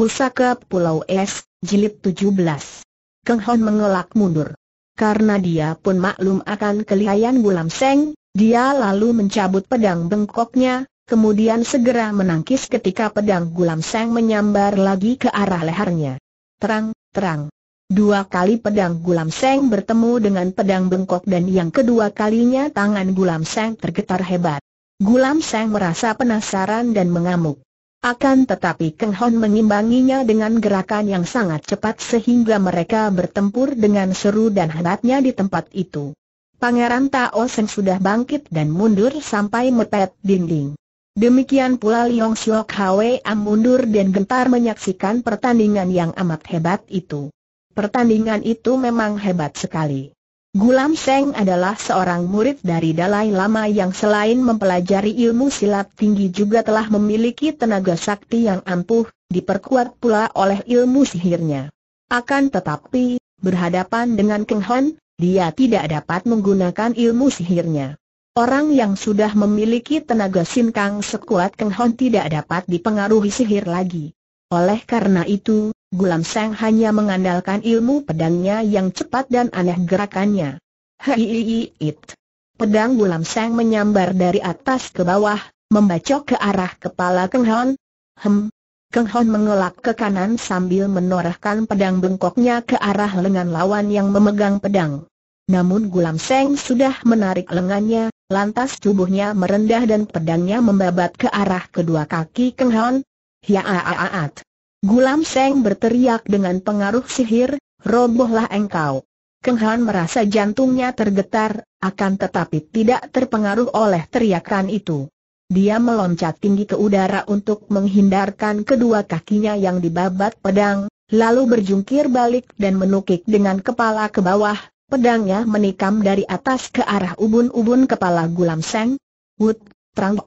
Pusaka Pulau Es, Jilid 17. Keng Hon mengelak mundur. Karena dia pun maklum akan kelihayan Gulam Seng, dia lalu mencabut pedang bengkoknya, kemudian segera menangkis ketika pedang Gulam Seng menyambar lagi ke arah lehernya. Terang, terang. Dua kali pedang Gulam Seng bertemu dengan pedang bengkok dan yang kedua kalinya tangan Gulam Seng tergetar hebat. Gulam Seng merasa penasaran dan mengamuk. Akan tetapi Keng Hon mengimbanginya dengan gerakan yang sangat cepat sehingga mereka bertempur dengan seru dan hebatnya di tempat itu. Pangeran Tao Sen sudah bangkit dan mundur sampai mepet dinding. Demikian pula Liong Siok Hwa mundur dan gentar menyaksikan pertandingan yang amat hebat itu. Pertandingan itu memang hebat sekali. Gulam Seng adalah seorang murid dari Dalai Lama yang selain mempelajari ilmu silat tinggi juga telah memiliki tenaga sakti yang ampuh, diperkuat pula oleh ilmu sihirnya. Akan tetapi, berhadapan dengan Keng Hon, dia tidak dapat menggunakan ilmu sihirnya. Orang yang sudah memiliki tenaga sinkang sekuat Keng Hon tidak dapat dipengaruhi sihir lagi. Oleh karena itu, Gulam Seng hanya mengandalkan ilmu pedangnya yang cepat dan aneh gerakannya. Hei it. Pedang Gulam Seng menyambar dari atas ke bawah, membacok ke arah kepala Keng Hon. Hem. Keng Hon mengelak ke kanan sambil menorehkan pedang bengkoknya ke arah lengan lawan yang memegang pedang. Namun Gulam Seng sudah menarik lengannya, lantas tubuhnya merendah dan pedangnya membabat ke arah kedua kaki Keng Hon aat! Ya, Gulam Seng berteriak dengan pengaruh sihir, robohlah engkau. Keng Han merasa jantungnya tergetar, akan tetapi tidak terpengaruh oleh teriakan itu. Dia meloncat tinggi ke udara untuk menghindarkan kedua kakinya yang dibabat pedang, lalu berjungkir balik dan menukik dengan kepala ke bawah, pedangnya menikam dari atas ke arah ubun-ubun kepala Gulam Seng. Wut, perang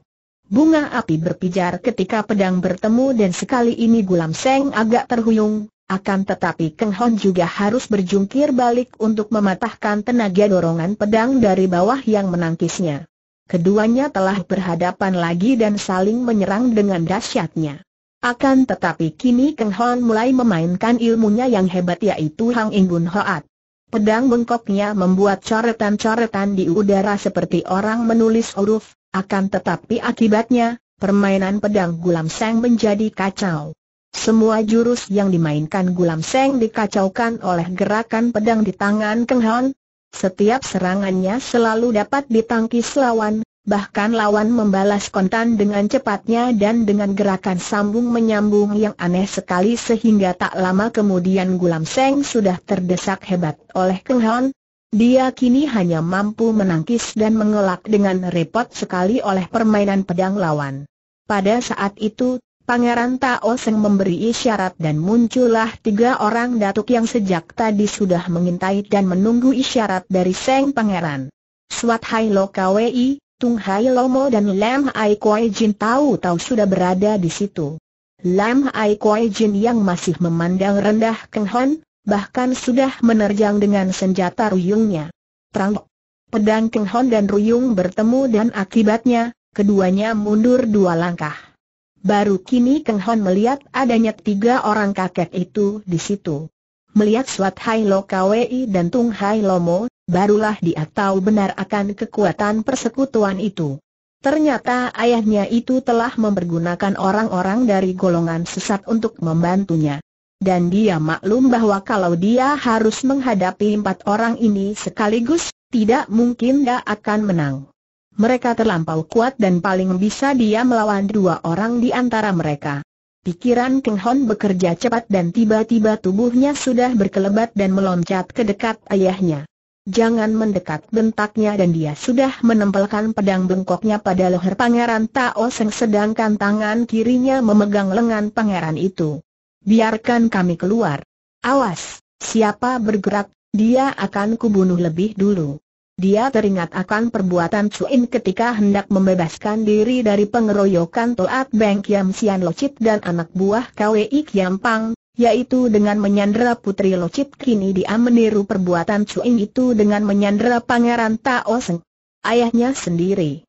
Bunga api berpijar ketika pedang bertemu dan sekali ini Gulam Seng agak terhuyung, akan tetapi Keng Hon juga harus berjungkir balik untuk mematahkan tenaga dorongan pedang dari bawah yang menangkisnya. Keduanya telah berhadapan lagi dan saling menyerang dengan dahsyatnya. Akan tetapi kini Keng Hon mulai memainkan ilmunya yang hebat yaitu Hang Ingun Hoat. Pedang bengkoknya membuat coretan-coretan di udara seperti orang menulis huruf, akan tetapi akibatnya, permainan pedang Gulam Seng menjadi kacau. Semua jurus yang dimainkan Gulam Seng dikacaukan oleh gerakan pedang di tangan Keng Hon. Setiap serangannya selalu dapat ditangkis lawan, bahkan lawan membalas kontan dengan cepatnya dan dengan gerakan sambung menyambung yang aneh sekali sehingga tak lama kemudian Gulam Seng sudah terdesak hebat oleh Keng Hon, dia kini hanya mampu menangkis dan mengelak dengan repot sekali oleh permainan pedang lawan. Pada saat itu, Pangeran Tao Seng memberi isyarat dan muncullah tiga orang datuk yang sejak tadi sudah mengintai dan menunggu isyarat dari Seng Pangeran. Swat Hai Lo Kwei, Tung Hai Lomo dan Lam Hai Kwei Jin tahu-tahu sudah berada di situ. Lam Hai Kwei Jin yang masih memandang rendah Keng Hon, bahkan sudah menerjang dengan senjata ruyungnya. Terang, pedang Keng Hon dan ruyung bertemu dan akibatnya, keduanya mundur dua langkah. Baru kini Keng Hon melihat adanya tiga orang kakek itu di situ. Melihat Swat Hai Lo Kwei dan Tung Hai Lomo, barulah dia tahu benar akan kekuatan persekutuan itu. Ternyata ayahnya itu telah mempergunakan orang-orang dari golongan sesat untuk membantunya dan dia maklum bahwa kalau dia harus menghadapi empat orang ini sekaligus, tidak mungkin dia akan menang. Mereka terlampau kuat dan paling bisa dia melawan dua orang di antara mereka. Pikiran Keng Hon bekerja cepat dan tiba-tiba tubuhnya sudah berkelebat dan meloncat ke dekat ayahnya. Jangan mendekat bentaknya dan dia sudah menempelkan pedang bengkoknya pada leher pangeran Tao Seng sedangkan tangan kirinya memegang lengan pangeran itu. Biarkan kami keluar. Awas, siapa bergerak, dia akan kubunuh lebih dulu. Dia teringat akan perbuatan Cuin ketika hendak membebaskan diri dari pengeroyokan Toat Beng Kiam Sian Locit dan anak buah KWI Kiam Pang, yaitu dengan menyandera Putri Locit kini dia meniru perbuatan Cuin itu dengan menyandera Pangeran Tao Seng, ayahnya sendiri.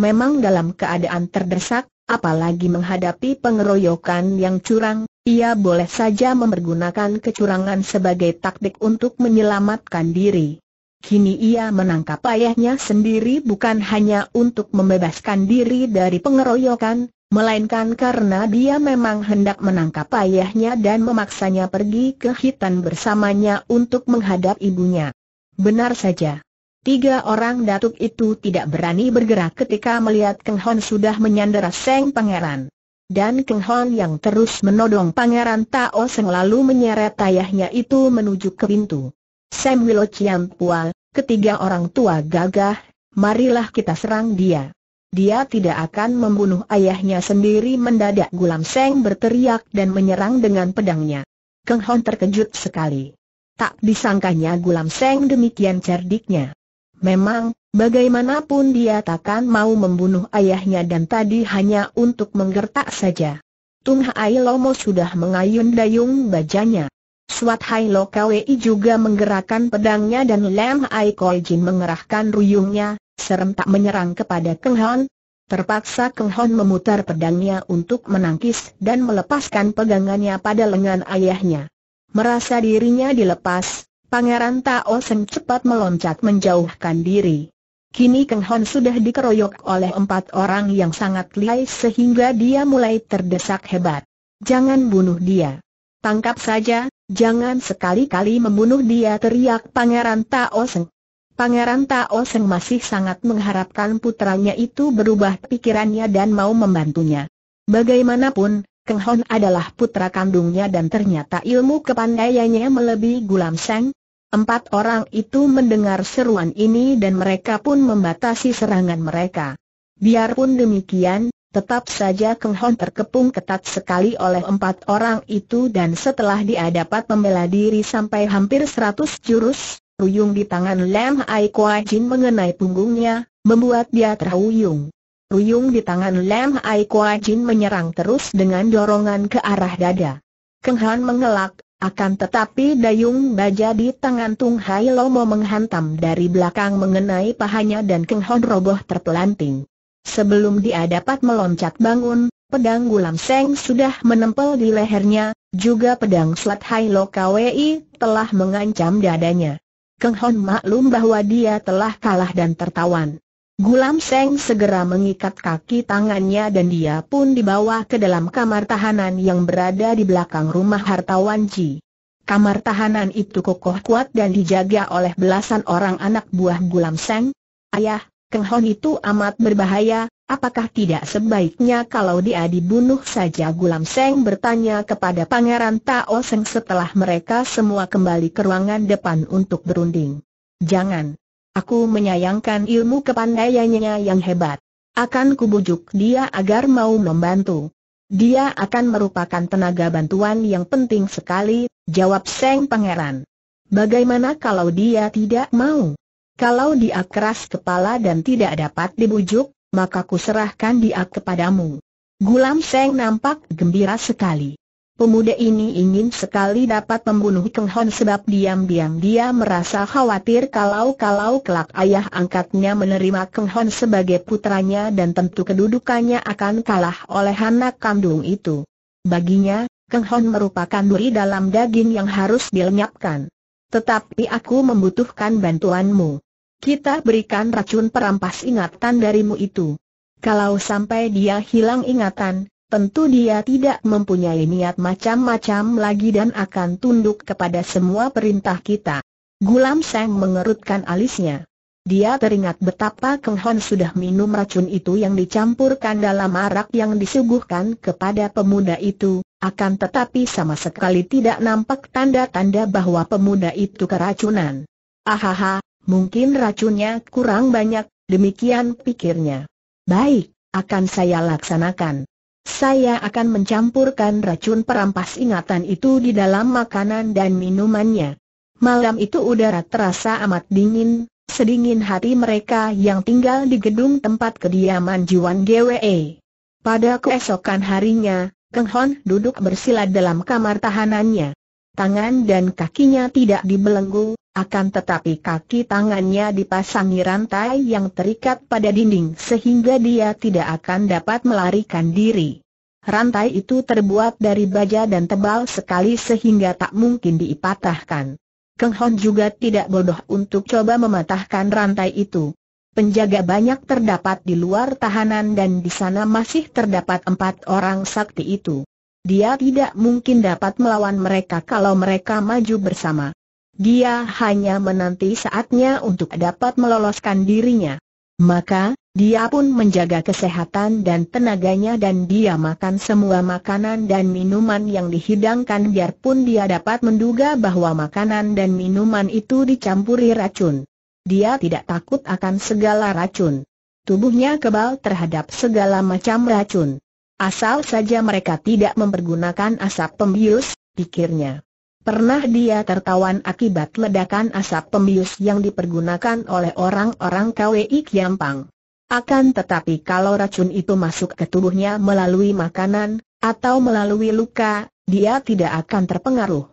Memang dalam keadaan terdesak, apalagi menghadapi pengeroyokan yang curang, ia boleh saja mempergunakan kecurangan sebagai taktik untuk menyelamatkan diri. Kini ia menangkap ayahnya sendiri bukan hanya untuk membebaskan diri dari pengeroyokan, melainkan karena dia memang hendak menangkap ayahnya dan memaksanya pergi ke hitan bersamanya untuk menghadap ibunya. Benar saja. Tiga orang datuk itu tidak berani bergerak ketika melihat Keng Hon sudah menyandera Seng Pangeran. Dan Keng Hon yang terus menodong Pangeran Tao Seng lalu menyeret ayahnya itu menuju ke pintu. Sam Wilo Chiam Pual, ketiga orang tua gagah, marilah kita serang dia. Dia tidak akan membunuh ayahnya sendiri mendadak Gulam Seng berteriak dan menyerang dengan pedangnya. Keng Hon terkejut sekali. Tak disangkanya Gulam Seng demikian cerdiknya. Memang, bagaimanapun dia takkan mau membunuh ayahnya dan tadi hanya untuk menggertak saja. Tung Hai Lomo sudah mengayun dayung bajanya. Suat Hai Lo Kwei juga menggerakkan pedangnya dan Lam Hai Koi Jin mengerahkan ruyungnya, serem tak menyerang kepada Keng Hon. Terpaksa Keng Hon memutar pedangnya untuk menangkis dan melepaskan pegangannya pada lengan ayahnya. Merasa dirinya dilepas, Pangeran Tao Seng cepat meloncat menjauhkan diri. Kini Keng Hon sudah dikeroyok oleh empat orang yang sangat lihai sehingga dia mulai terdesak hebat. Jangan bunuh dia. Tangkap saja, jangan sekali-kali membunuh dia teriak Pangeran Tao Seng. Pangeran Tao Seng masih sangat mengharapkan putranya itu berubah pikirannya dan mau membantunya. Bagaimanapun, Keng Hon adalah putra kandungnya dan ternyata ilmu kepandaiannya melebihi Gulam Seng, Empat orang itu mendengar seruan ini dan mereka pun membatasi serangan mereka. Biarpun demikian, tetap saja Keng Hon terkepung ketat sekali oleh empat orang itu dan setelah dia dapat membela diri sampai hampir seratus jurus, ruyung di tangan Lam Ai Kwa Jin mengenai punggungnya, membuat dia terhuyung. Ruyung di tangan Lam Ai Kwa Jin menyerang terus dengan dorongan ke arah dada. Keng Han mengelak, akan tetapi dayung baja di tangan Tung Hai Lomo menghantam dari belakang mengenai pahanya dan Keng Hon roboh terpelanting. Sebelum dia dapat meloncat bangun, pedang Gulam Seng sudah menempel di lehernya, juga pedang Slat Hai Lo Kwei telah mengancam dadanya. Keng Hon maklum bahwa dia telah kalah dan tertawan. Gulam Seng segera mengikat kaki tangannya dan dia pun dibawa ke dalam kamar tahanan yang berada di belakang rumah hartawan Ci. Kamar tahanan itu kokoh kuat dan dijaga oleh belasan orang anak buah Gulam Seng. Ayah, Keng Hon itu amat berbahaya, apakah tidak sebaiknya kalau dia dibunuh saja Gulam Seng bertanya kepada Pangeran Tao Seng setelah mereka semua kembali ke ruangan depan untuk berunding. Jangan, Aku menyayangkan ilmu kepandaiannya yang hebat. Akan kubujuk dia agar mau membantu. Dia akan merupakan tenaga bantuan yang penting sekali, jawab Seng Pangeran. Bagaimana kalau dia tidak mau? Kalau dia keras kepala dan tidak dapat dibujuk, maka kuserahkan dia kepadamu. Gulam Seng nampak gembira sekali. Pemuda ini ingin sekali dapat membunuh Keng Hon sebab diam-diam dia merasa khawatir kalau-kalau kelak ayah angkatnya menerima Keng Hon sebagai putranya dan tentu kedudukannya akan kalah oleh anak kandung itu. Baginya, Keng Hon merupakan duri dalam daging yang harus dilenyapkan. Tetapi aku membutuhkan bantuanmu. Kita berikan racun perampas ingatan darimu itu. Kalau sampai dia hilang ingatan, Tentu dia tidak mempunyai niat macam-macam lagi dan akan tunduk kepada semua perintah kita. Gulam Seng mengerutkan alisnya. Dia teringat betapa Keng Hon sudah minum racun itu yang dicampurkan dalam arak yang disuguhkan kepada pemuda itu, akan tetapi sama sekali tidak nampak tanda-tanda bahwa pemuda itu keracunan. Ahaha, mungkin racunnya kurang banyak, demikian pikirnya. Baik, akan saya laksanakan saya akan mencampurkan racun perampas ingatan itu di dalam makanan dan minumannya. Malam itu udara terasa amat dingin, sedingin hati mereka yang tinggal di gedung tempat kediaman Juan GWE. Pada keesokan harinya, Keng Hon duduk bersila dalam kamar tahanannya. Tangan dan kakinya tidak dibelenggu, akan tetapi kaki tangannya dipasangi rantai yang terikat pada dinding sehingga dia tidak akan dapat melarikan diri. Rantai itu terbuat dari baja dan tebal sekali sehingga tak mungkin diipatahkan. Keng Hon juga tidak bodoh untuk coba mematahkan rantai itu. Penjaga banyak terdapat di luar tahanan dan di sana masih terdapat empat orang sakti itu. Dia tidak mungkin dapat melawan mereka kalau mereka maju bersama. Dia hanya menanti saatnya untuk dapat meloloskan dirinya. Maka, dia pun menjaga kesehatan dan tenaganya dan dia makan semua makanan dan minuman yang dihidangkan biarpun dia dapat menduga bahwa makanan dan minuman itu dicampuri racun. Dia tidak takut akan segala racun. Tubuhnya kebal terhadap segala macam racun. Asal saja mereka tidak mempergunakan asap pembius, pikirnya. Pernah dia tertawan akibat ledakan asap pembius yang dipergunakan oleh orang-orang KWI Kiampang. Akan tetapi kalau racun itu masuk ke tubuhnya melalui makanan, atau melalui luka, dia tidak akan terpengaruh.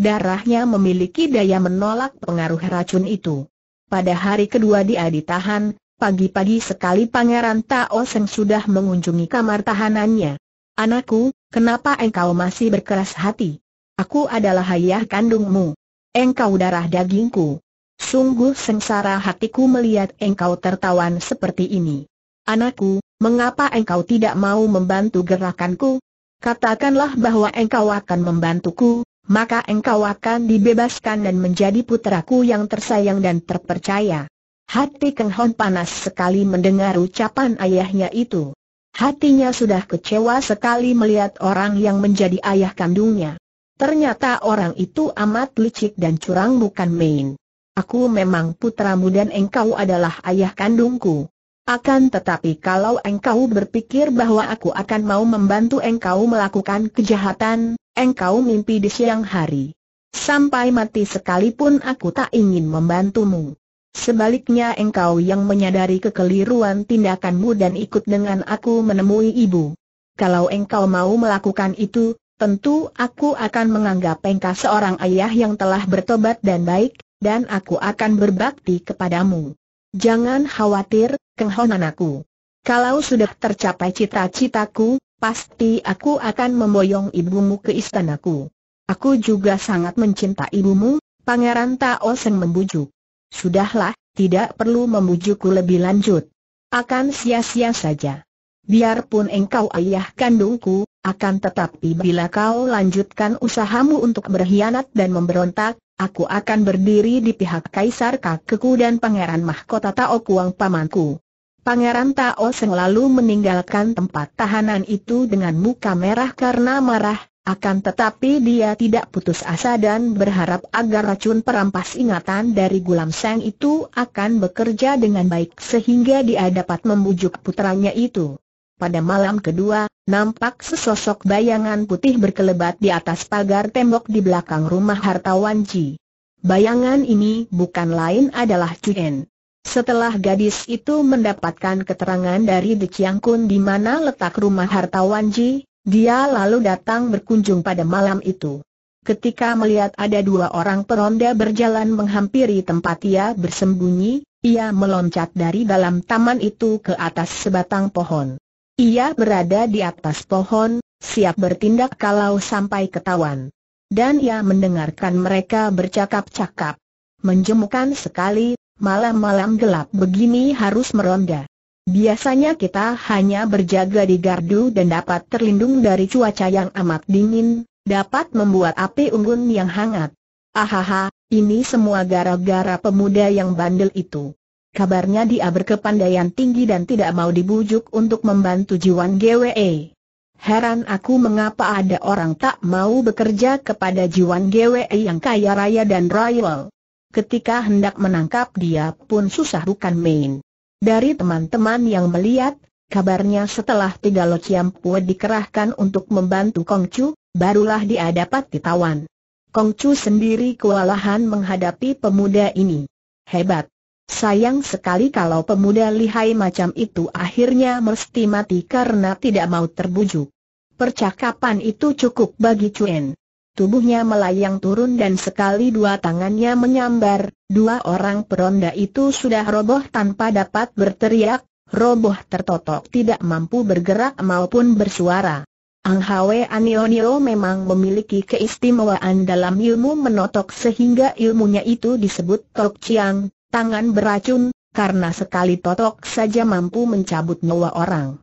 Darahnya memiliki daya menolak pengaruh racun itu. Pada hari kedua dia ditahan, pagi-pagi sekali Pangeran Tao Seng sudah mengunjungi kamar tahanannya. Anakku, kenapa engkau masih berkeras hati? Aku adalah ayah kandungmu. Engkau darah dagingku. Sungguh sengsara hatiku melihat engkau tertawan seperti ini. Anakku, mengapa engkau tidak mau membantu gerakanku? Katakanlah bahwa engkau akan membantuku, maka engkau akan dibebaskan dan menjadi puteraku yang tersayang dan terpercaya. Hati Keng Hon panas sekali mendengar ucapan ayahnya itu. Hatinya sudah kecewa sekali melihat orang yang menjadi ayah kandungnya. Ternyata orang itu amat licik dan curang bukan main. Aku memang putramu dan engkau adalah ayah kandungku. Akan tetapi kalau engkau berpikir bahwa aku akan mau membantu engkau melakukan kejahatan, engkau mimpi di siang hari. Sampai mati sekalipun aku tak ingin membantumu. Sebaliknya engkau yang menyadari kekeliruan tindakanmu dan ikut dengan aku menemui ibu. Kalau engkau mau melakukan itu, Tentu aku akan menganggap engkau seorang ayah yang telah bertobat dan baik, dan aku akan berbakti kepadamu. Jangan khawatir, kenghonan aku. Kalau sudah tercapai cita-citaku, pasti aku akan memboyong ibumu ke istanaku. Aku juga sangat mencintai ibumu, Pangeran Tao membujuk. Sudahlah, tidak perlu membujukku lebih lanjut. Akan sia-sia saja. Biarpun engkau ayah kandungku, akan tetapi bila kau lanjutkan usahamu untuk berkhianat dan memberontak, aku akan berdiri di pihak Kaisar Kakeku dan Pangeran Mahkota Tao Kuang Pamanku. Pangeran Tao Seng lalu meninggalkan tempat tahanan itu dengan muka merah karena marah, akan tetapi dia tidak putus asa dan berharap agar racun perampas ingatan dari Gulam Seng itu akan bekerja dengan baik sehingga dia dapat membujuk putranya itu. Pada malam kedua, nampak sesosok bayangan putih berkelebat di atas pagar tembok di belakang rumah hartawan Ji. Bayangan ini bukan lain adalah Cuen. Setelah gadis itu mendapatkan keterangan dari De Kun di mana letak rumah hartawan Ji, dia lalu datang berkunjung pada malam itu. Ketika melihat ada dua orang peronda berjalan menghampiri tempat ia bersembunyi, ia meloncat dari dalam taman itu ke atas sebatang pohon. Ia berada di atas pohon, siap bertindak kalau sampai ketahuan. Dan ia mendengarkan mereka bercakap-cakap. Menjemukan sekali, malam-malam gelap begini harus meronda. Biasanya kita hanya berjaga di gardu dan dapat terlindung dari cuaca yang amat dingin, dapat membuat api unggun yang hangat. Ahaha, ini semua gara-gara pemuda yang bandel itu. Kabarnya dia berkepandaian tinggi dan tidak mau dibujuk untuk membantu Jiwan GWE. Heran aku mengapa ada orang tak mau bekerja kepada Jiwan GWE yang kaya raya dan royal. Ketika hendak menangkap dia pun susah bukan main. Dari teman-teman yang melihat, kabarnya setelah tiga Lo dikerahkan untuk membantu Kong barulah dia dapat ditawan. Kong sendiri kewalahan menghadapi pemuda ini. Hebat! Sayang sekali kalau pemuda lihai macam itu akhirnya mesti mati karena tidak mau terbujuk. Percakapan itu cukup bagi Cuen. Tubuhnya melayang turun dan sekali dua tangannya menyambar, dua orang peronda itu sudah roboh tanpa dapat berteriak, roboh tertotok tidak mampu bergerak maupun bersuara. Ang Hwe Anionio memang memiliki keistimewaan dalam ilmu menotok sehingga ilmunya itu disebut Tok Chiang, Tangan beracun, karena sekali totok saja mampu mencabut nyawa orang.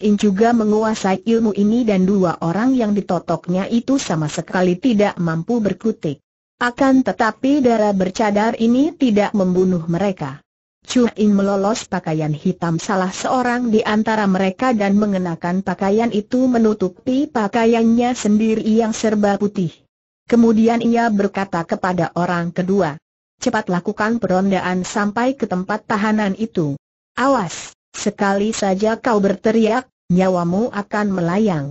In juga menguasai ilmu ini dan dua orang yang ditotoknya itu sama sekali tidak mampu berkutik. Akan tetapi darah bercadar ini tidak membunuh mereka. In melolos pakaian hitam salah seorang di antara mereka dan mengenakan pakaian itu menutupi pakaiannya sendiri yang serba putih. Kemudian ia berkata kepada orang kedua, cepat lakukan perondaan sampai ke tempat tahanan itu. Awas, sekali saja kau berteriak, nyawamu akan melayang.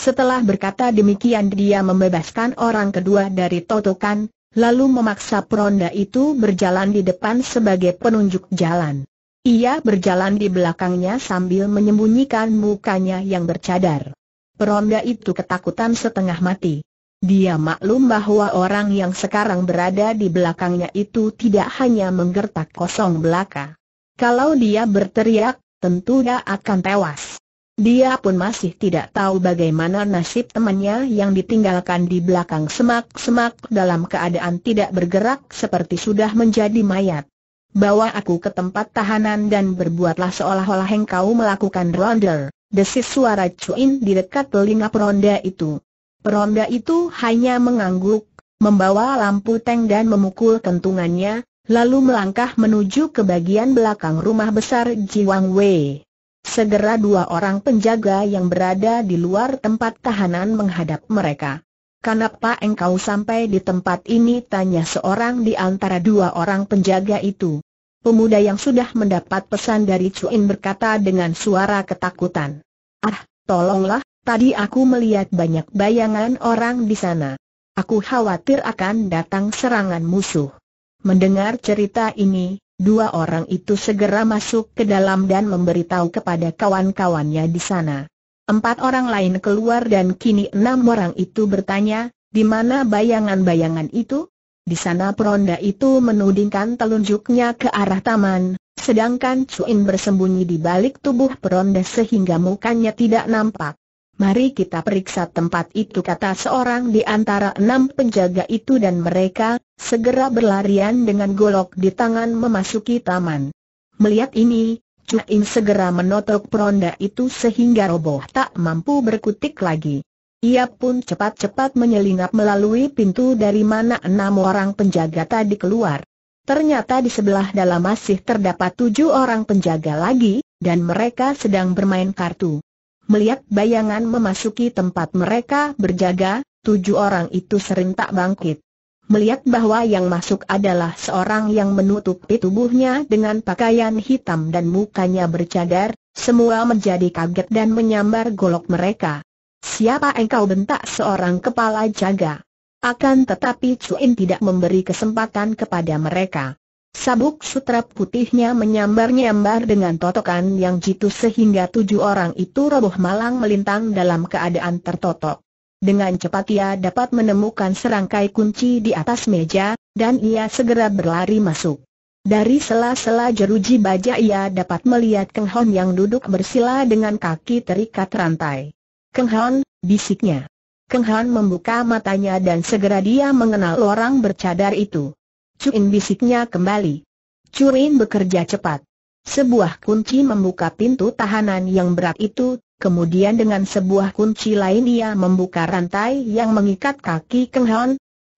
Setelah berkata demikian dia membebaskan orang kedua dari totokan, lalu memaksa peronda itu berjalan di depan sebagai penunjuk jalan. Ia berjalan di belakangnya sambil menyembunyikan mukanya yang bercadar. Peronda itu ketakutan setengah mati. Dia maklum bahwa orang yang sekarang berada di belakangnya itu tidak hanya menggertak kosong belaka. Kalau dia berteriak, tentu dia akan tewas. Dia pun masih tidak tahu bagaimana nasib temannya yang ditinggalkan di belakang semak-semak dalam keadaan tidak bergerak seperti sudah menjadi mayat. Bawa aku ke tempat tahanan dan berbuatlah seolah-olah engkau melakukan ronder, desis suara cuin di dekat telinga peronda itu. Peronda itu hanya mengangguk, membawa lampu tank dan memukul kentungannya, lalu melangkah menuju ke bagian belakang rumah besar Jiwang Wei. Segera dua orang penjaga yang berada di luar tempat tahanan menghadap mereka. Kenapa engkau sampai di tempat ini? Tanya seorang di antara dua orang penjaga itu. Pemuda yang sudah mendapat pesan dari Chuin berkata dengan suara ketakutan. Ah, tolonglah, Tadi aku melihat banyak bayangan orang di sana. Aku khawatir akan datang serangan musuh. Mendengar cerita ini, dua orang itu segera masuk ke dalam dan memberitahu kepada kawan-kawannya di sana. Empat orang lain keluar dan kini enam orang itu bertanya, di mana bayangan-bayangan itu? Di sana peronda itu menudingkan telunjuknya ke arah taman, sedangkan Cuin bersembunyi di balik tubuh peronda sehingga mukanya tidak nampak. Mari kita periksa tempat itu kata seorang di antara enam penjaga itu dan mereka, segera berlarian dengan golok di tangan memasuki taman. Melihat ini, Chu In segera menotok peronda itu sehingga roboh tak mampu berkutik lagi. Ia pun cepat-cepat menyelinap melalui pintu dari mana enam orang penjaga tadi keluar. Ternyata di sebelah dalam masih terdapat tujuh orang penjaga lagi, dan mereka sedang bermain kartu melihat bayangan memasuki tempat mereka berjaga, tujuh orang itu serentak bangkit. Melihat bahwa yang masuk adalah seorang yang menutupi tubuhnya dengan pakaian hitam dan mukanya bercadar, semua menjadi kaget dan menyambar golok mereka. Siapa engkau bentak seorang kepala jaga? Akan tetapi Cuin tidak memberi kesempatan kepada mereka. Sabuk sutra putihnya menyambar-nyambar dengan totokan yang jitu sehingga tujuh orang itu roboh malang melintang dalam keadaan tertotok. Dengan cepat ia dapat menemukan serangkai kunci di atas meja, dan ia segera berlari masuk. Dari sela-sela jeruji baja ia dapat melihat Keng Hon yang duduk bersila dengan kaki terikat rantai. Keng Hon, bisiknya. Keng Hon membuka matanya dan segera dia mengenal orang bercadar itu. Cuin bisiknya kembali. Cuin bekerja cepat. Sebuah kunci membuka pintu tahanan yang berat itu, kemudian dengan sebuah kunci lain ia membuka rantai yang mengikat kaki Keng Hon.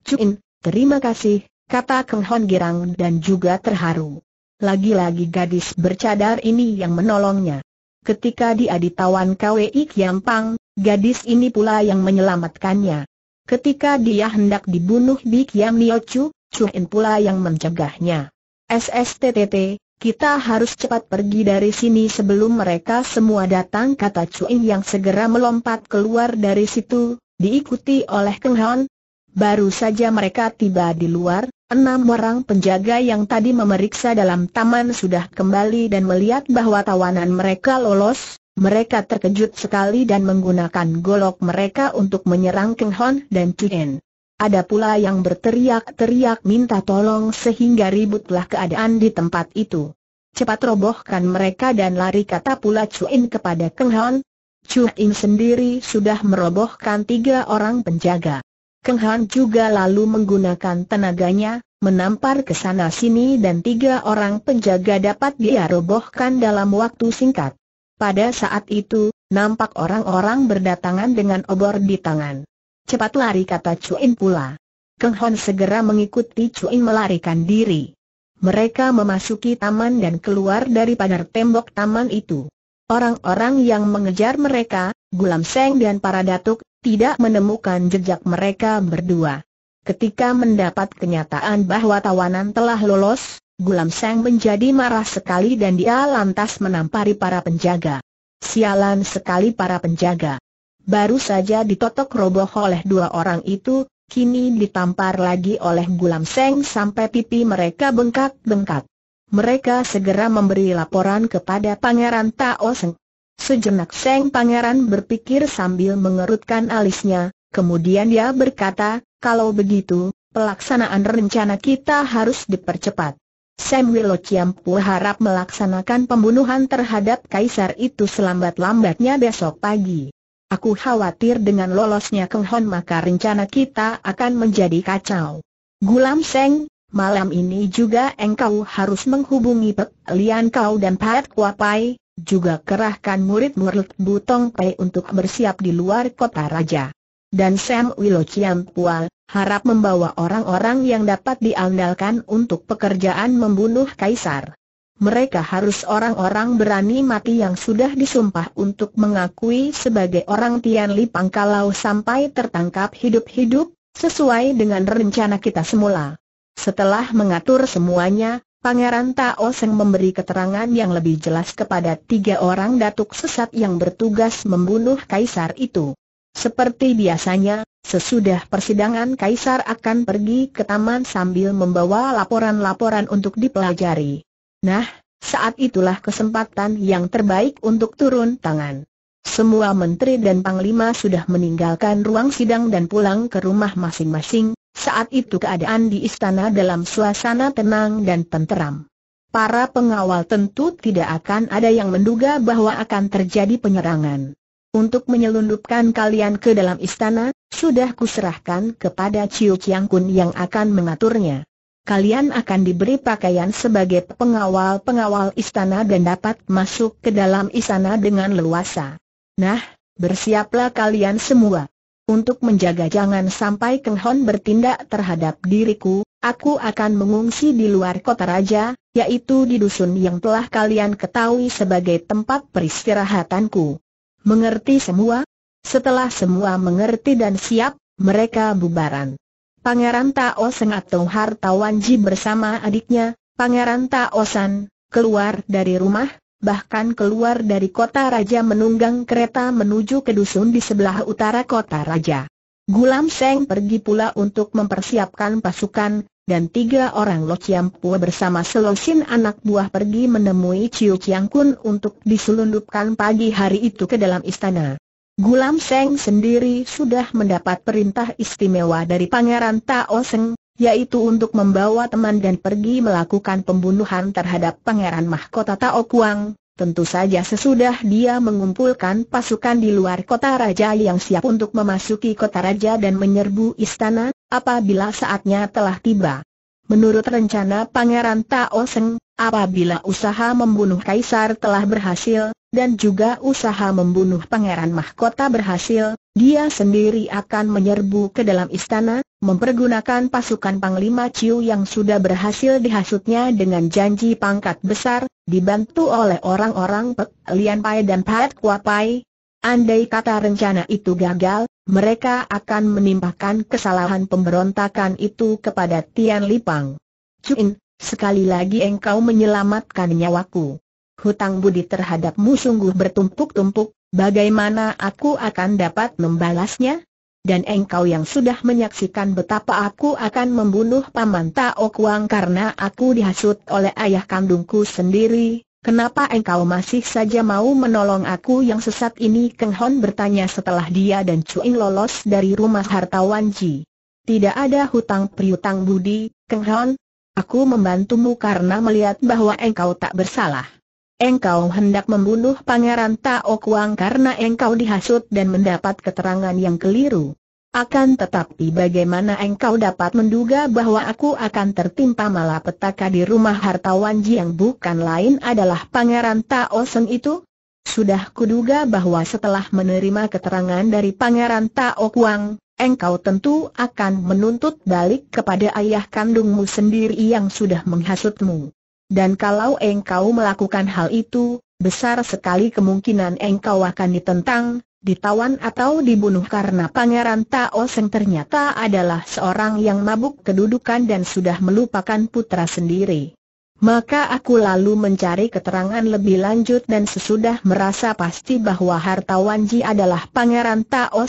Cuin, terima kasih, kata Keng Hon girang dan juga terharu. Lagi-lagi gadis bercadar ini yang menolongnya. Ketika dia ditawan KWI pang gadis ini pula yang menyelamatkannya. Ketika dia hendak dibunuh di Kiam Niochu, In pula yang mencegahnya. SSTTT, kita harus cepat pergi dari sini sebelum mereka semua datang kata In yang segera melompat keluar dari situ, diikuti oleh Keng Han. Baru saja mereka tiba di luar, enam orang penjaga yang tadi memeriksa dalam taman sudah kembali dan melihat bahwa tawanan mereka lolos, mereka terkejut sekali dan menggunakan golok mereka untuk menyerang Keng Hon dan Chuen. Ada pula yang berteriak-teriak minta tolong sehingga ributlah keadaan di tempat itu. Cepat robohkan mereka dan lari kata pula Cuin kepada Keng Chu Cuin sendiri sudah merobohkan tiga orang penjaga. Keng Han juga lalu menggunakan tenaganya, menampar ke sana sini dan tiga orang penjaga dapat dia robohkan dalam waktu singkat. Pada saat itu, nampak orang-orang berdatangan dengan obor di tangan. Cepat lari kata Cuin pula. Keng Hon segera mengikuti Cuin melarikan diri. Mereka memasuki taman dan keluar dari pagar tembok taman itu. Orang-orang yang mengejar mereka, Gulam Seng dan para datuk, tidak menemukan jejak mereka berdua. Ketika mendapat kenyataan bahwa tawanan telah lolos, Gulam Seng menjadi marah sekali dan dia lantas menampari para penjaga. Sialan sekali para penjaga baru saja ditotok roboh oleh dua orang itu, kini ditampar lagi oleh Gulam Seng sampai pipi mereka bengkak-bengkak. Mereka segera memberi laporan kepada Pangeran Tao Seng. Sejenak Seng Pangeran berpikir sambil mengerutkan alisnya, kemudian dia berkata, kalau begitu, pelaksanaan rencana kita harus dipercepat. Sam Wilo Chiampu harap melaksanakan pembunuhan terhadap kaisar itu selambat-lambatnya besok pagi. Aku khawatir dengan lolosnya Keng Hon maka rencana kita akan menjadi kacau. Gulam Seng, malam ini juga engkau harus menghubungi Pek Lian Kau dan Pat Kuapai, juga kerahkan murid-murid Butong Pei untuk bersiap di luar kota raja. Dan Sam Wilo Chiam Pual, harap membawa orang-orang yang dapat diandalkan untuk pekerjaan membunuh Kaisar mereka harus orang-orang berani mati yang sudah disumpah untuk mengakui sebagai orang Tianli Pangkalau sampai tertangkap hidup-hidup, sesuai dengan rencana kita semula. Setelah mengatur semuanya, Pangeran Tao Seng memberi keterangan yang lebih jelas kepada tiga orang datuk sesat yang bertugas membunuh kaisar itu. Seperti biasanya, sesudah persidangan kaisar akan pergi ke taman sambil membawa laporan-laporan untuk dipelajari. Nah, saat itulah kesempatan yang terbaik untuk turun tangan. Semua menteri dan panglima sudah meninggalkan ruang sidang dan pulang ke rumah masing-masing, saat itu keadaan di istana dalam suasana tenang dan tenteram. Para pengawal tentu tidak akan ada yang menduga bahwa akan terjadi penyerangan. Untuk menyelundupkan kalian ke dalam istana, sudah kuserahkan kepada Ciu Chiang Kun yang akan mengaturnya kalian akan diberi pakaian sebagai pengawal-pengawal istana dan dapat masuk ke dalam istana dengan leluasa. Nah, bersiaplah kalian semua. Untuk menjaga jangan sampai Keng Hon bertindak terhadap diriku, aku akan mengungsi di luar kota raja, yaitu di dusun yang telah kalian ketahui sebagai tempat peristirahatanku. Mengerti semua? Setelah semua mengerti dan siap, mereka bubaran. Pangeran Tao Seng atau Hartawan Ji bersama adiknya, Pangeran Tao San, keluar dari rumah, bahkan keluar dari kota raja menunggang kereta menuju ke dusun di sebelah utara kota raja. Gulam Seng pergi pula untuk mempersiapkan pasukan, dan tiga orang Lo Chiam Pua bersama Selosin anak buah pergi menemui Ciu Chiang Kun untuk diselundupkan pagi hari itu ke dalam istana. Gulam Seng sendiri sudah mendapat perintah istimewa dari Pangeran Tao Seng, yaitu untuk membawa teman dan pergi melakukan pembunuhan terhadap Pangeran Mahkota Tao Kuang, Tentu saja sesudah dia mengumpulkan pasukan di luar kota raja yang siap untuk memasuki kota raja dan menyerbu istana, apabila saatnya telah tiba. Menurut rencana Pangeran Tao Seng, Apabila usaha membunuh Kaisar telah berhasil, dan juga usaha membunuh Pangeran Mahkota berhasil, dia sendiri akan menyerbu ke dalam istana, mempergunakan pasukan Panglima Ciu yang sudah berhasil dihasutnya dengan janji pangkat besar, dibantu oleh orang-orang Pek Lian Pai dan Pat Kua Pai. Andai kata rencana itu gagal, mereka akan menimpahkan kesalahan pemberontakan itu kepada Tian Lipang. Cuin, Sekali lagi engkau menyelamatkan nyawaku. Hutang budi terhadapmu sungguh bertumpuk-tumpuk, bagaimana aku akan dapat membalasnya? Dan engkau yang sudah menyaksikan betapa aku akan membunuh Paman Tao Kuang karena aku dihasut oleh ayah kandungku sendiri, Kenapa engkau masih saja mau menolong aku yang sesat ini? Keng Hon bertanya setelah dia dan Chuing lolos dari rumah hartawan Ji. Tidak ada hutang priutang budi, Keng Hon, Aku membantumu karena melihat bahwa engkau tak bersalah. Engkau hendak membunuh Pangeran Tao Kuang karena engkau dihasut dan mendapat keterangan yang keliru. Akan tetapi bagaimana engkau dapat menduga bahwa aku akan tertimpa malapetaka di rumah hartawan yang bukan lain adalah Pangeran Tao Seng itu? Sudah kuduga bahwa setelah menerima keterangan dari Pangeran Tao Kuang, engkau tentu akan menuntut balik kepada ayah kandungmu sendiri yang sudah menghasutmu. Dan kalau engkau melakukan hal itu, besar sekali kemungkinan engkau akan ditentang, ditawan atau dibunuh karena Pangeran Tao ternyata adalah seorang yang mabuk kedudukan dan sudah melupakan putra sendiri. Maka aku lalu mencari keterangan lebih lanjut dan sesudah merasa pasti bahwa hartawan Ji adalah Pangeran Tao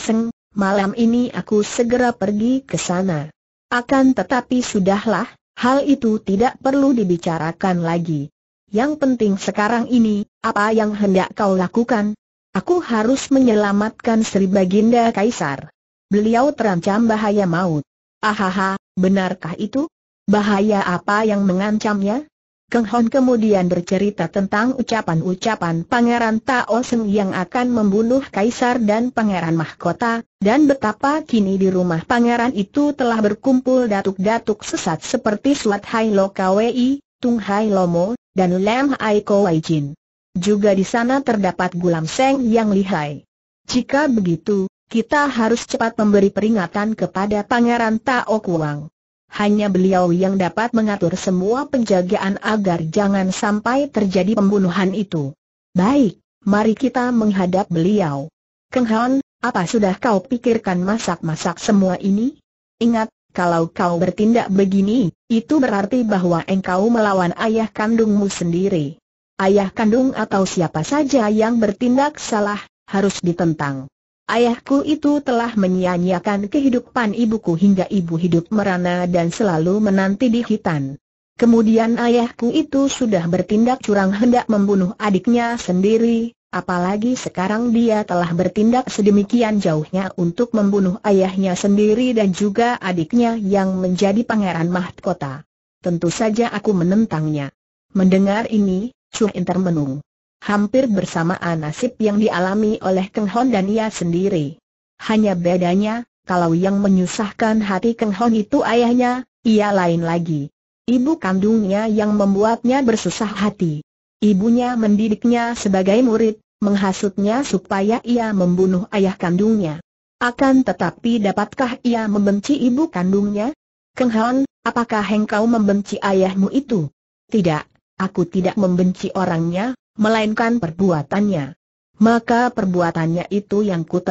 malam ini aku segera pergi ke sana. Akan tetapi sudahlah, hal itu tidak perlu dibicarakan lagi. Yang penting sekarang ini, apa yang hendak kau lakukan? Aku harus menyelamatkan Sri Baginda Kaisar. Beliau terancam bahaya maut. Ahaha, benarkah itu? Bahaya apa yang mengancamnya? Keng Hon kemudian bercerita tentang ucapan-ucapan Pangeran Tao Seng yang akan membunuh Kaisar dan Pangeran Mahkota, dan betapa kini di rumah Pangeran itu telah berkumpul datuk-datuk sesat seperti Suat Hai Lo Kwei, Tung Hai Lomo, dan Lam Hai Kowai Jin. Juga di sana terdapat Gulam Seng yang lihai. Jika begitu, kita harus cepat memberi peringatan kepada Pangeran Tao Kuang hanya beliau yang dapat mengatur semua penjagaan agar jangan sampai terjadi pembunuhan itu. Baik, mari kita menghadap beliau. Keng Han, apa sudah kau pikirkan masak-masak semua ini? Ingat, kalau kau bertindak begini, itu berarti bahwa engkau melawan ayah kandungmu sendiri. Ayah kandung atau siapa saja yang bertindak salah, harus ditentang. Ayahku itu telah menyia-nyiakan kehidupan ibuku hingga ibu hidup merana dan selalu menanti di hitan. Kemudian ayahku itu sudah bertindak curang hendak membunuh adiknya sendiri, apalagi sekarang dia telah bertindak sedemikian jauhnya untuk membunuh ayahnya sendiri dan juga adiknya yang menjadi pangeran mahkota. Tentu saja aku menentangnya. Mendengar ini, Chu Inter menung hampir bersamaan nasib yang dialami oleh Keng Hon dan ia sendiri. Hanya bedanya, kalau yang menyusahkan hati Keng Hon itu ayahnya, ia lain lagi. Ibu kandungnya yang membuatnya bersusah hati. Ibunya mendidiknya sebagai murid, menghasutnya supaya ia membunuh ayah kandungnya. Akan tetapi dapatkah ia membenci ibu kandungnya? Keng Hon, apakah engkau membenci ayahmu itu? Tidak, aku tidak membenci orangnya, melainkan perbuatannya. Maka perbuatannya itu yang ku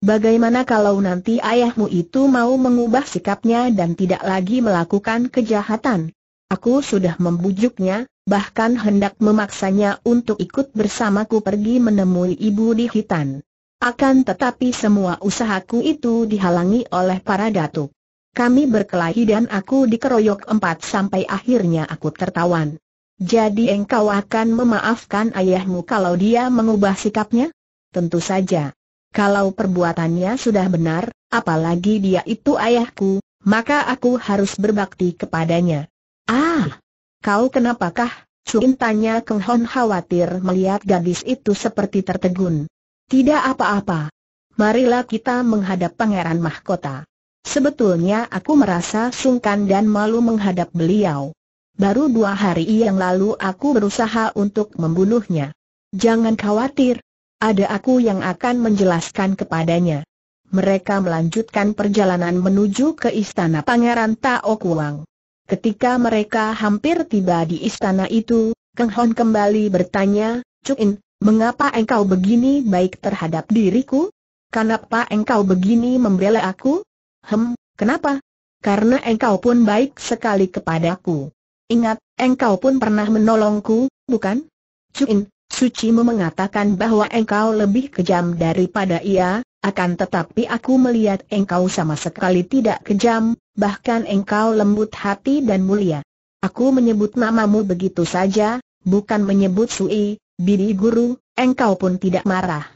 Bagaimana kalau nanti ayahmu itu mau mengubah sikapnya dan tidak lagi melakukan kejahatan? Aku sudah membujuknya, bahkan hendak memaksanya untuk ikut bersamaku pergi menemui ibu di Hitan. Akan tetapi semua usahaku itu dihalangi oleh para datuk. Kami berkelahi dan aku dikeroyok empat sampai akhirnya aku tertawan. Jadi engkau akan memaafkan ayahmu kalau dia mengubah sikapnya? Tentu saja. Kalau perbuatannya sudah benar, apalagi dia itu ayahku, maka aku harus berbakti kepadanya. Ah! Kau kenapakah? Suin tanya Keng Hon khawatir melihat gadis itu seperti tertegun. Tidak apa-apa. Marilah kita menghadap pangeran mahkota. Sebetulnya aku merasa sungkan dan malu menghadap beliau. Baru dua hari yang lalu aku berusaha untuk membunuhnya. Jangan khawatir. Ada aku yang akan menjelaskan kepadanya. Mereka melanjutkan perjalanan menuju ke istana Pangeran Tao Kuang. Ketika mereka hampir tiba di istana itu, Kang Hon kembali bertanya, Cukin, mengapa engkau begini baik terhadap diriku? Kenapa engkau begini membela aku? Hem, kenapa? Karena engkau pun baik sekali kepadaku. Ingat, engkau pun pernah menolongku, bukan? Cuin, Suci mengatakan bahwa engkau lebih kejam daripada ia, akan tetapi aku melihat engkau sama sekali tidak kejam, bahkan engkau lembut hati dan mulia. Aku menyebut namamu begitu saja, bukan menyebut Sui, Bidi Guru, engkau pun tidak marah.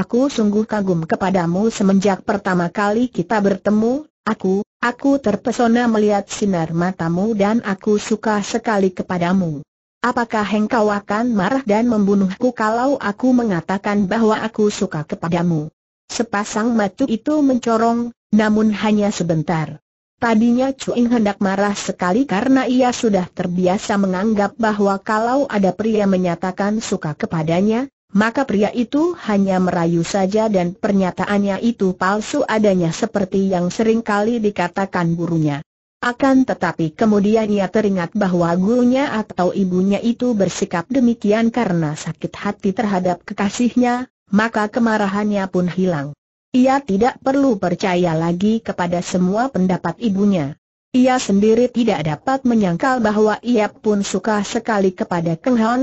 Aku sungguh kagum kepadamu semenjak pertama kali kita bertemu, aku, Aku terpesona melihat sinar matamu dan aku suka sekali kepadamu. Apakah engkau akan marah dan membunuhku kalau aku mengatakan bahwa aku suka kepadamu? Sepasang mata itu mencorong, namun hanya sebentar. Tadinya Cuing hendak marah sekali karena ia sudah terbiasa menganggap bahwa kalau ada pria menyatakan suka kepadanya, maka pria itu hanya merayu saja dan pernyataannya itu palsu adanya seperti yang sering kali dikatakan gurunya. Akan tetapi kemudian ia teringat bahwa gurunya atau ibunya itu bersikap demikian karena sakit hati terhadap kekasihnya, maka kemarahannya pun hilang. Ia tidak perlu percaya lagi kepada semua pendapat ibunya. Ia sendiri tidak dapat menyangkal bahwa ia pun suka sekali kepada Keng Hon,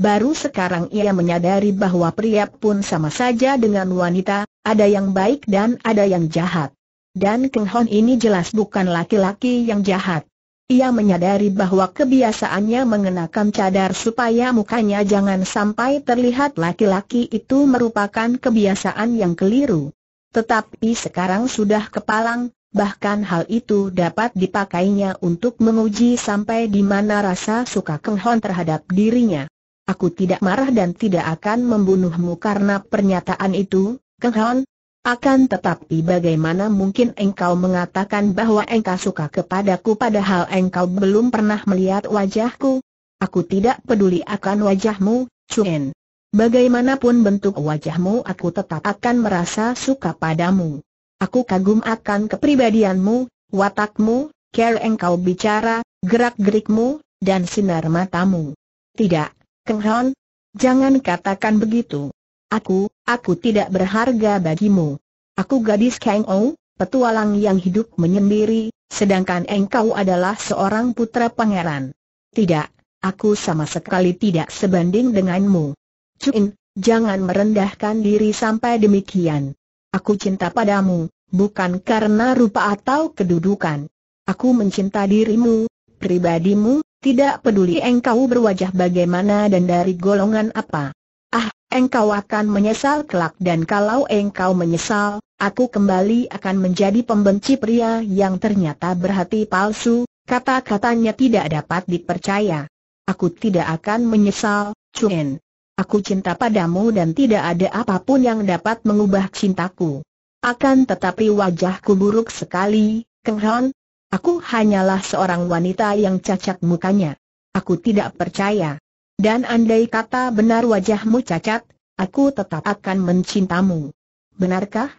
Baru sekarang ia menyadari bahwa pria pun sama saja dengan wanita, ada yang baik dan ada yang jahat. Dan Keng Hon ini jelas bukan laki-laki yang jahat. Ia menyadari bahwa kebiasaannya mengenakan cadar supaya mukanya jangan sampai terlihat laki-laki itu merupakan kebiasaan yang keliru. Tetapi sekarang sudah kepalang, bahkan hal itu dapat dipakainya untuk menguji sampai di mana rasa suka Keng Hon terhadap dirinya. Aku tidak marah dan tidak akan membunuhmu karena pernyataan itu, Keng Han. Akan tetapi bagaimana mungkin engkau mengatakan bahwa engkau suka kepadaku padahal engkau belum pernah melihat wajahku? Aku tidak peduli akan wajahmu, Chuen. Bagaimanapun bentuk wajahmu aku tetap akan merasa suka padamu. Aku kagum akan kepribadianmu, watakmu, care engkau bicara, gerak-gerikmu, dan sinar matamu. Tidak, Keng Hon, jangan katakan begitu. Aku, aku tidak berharga bagimu. Aku gadis Kang Ou, petualang yang hidup menyendiri, sedangkan engkau adalah seorang putra pangeran. Tidak, aku sama sekali tidak sebanding denganmu. Cuin, jangan merendahkan diri sampai demikian. Aku cinta padamu, bukan karena rupa atau kedudukan. Aku mencinta dirimu, pribadimu, tidak peduli engkau berwajah bagaimana dan dari golongan apa. Ah, engkau akan menyesal kelak dan kalau engkau menyesal, aku kembali akan menjadi pembenci pria yang ternyata berhati palsu, kata-katanya tidak dapat dipercaya. Aku tidak akan menyesal, Chuen. Aku cinta padamu dan tidak ada apapun yang dapat mengubah cintaku. Akan tetapi wajahku buruk sekali, Keng Hon, Aku hanyalah seorang wanita yang cacat mukanya. Aku tidak percaya. Dan andai kata benar wajahmu cacat, aku tetap akan mencintamu. Benarkah?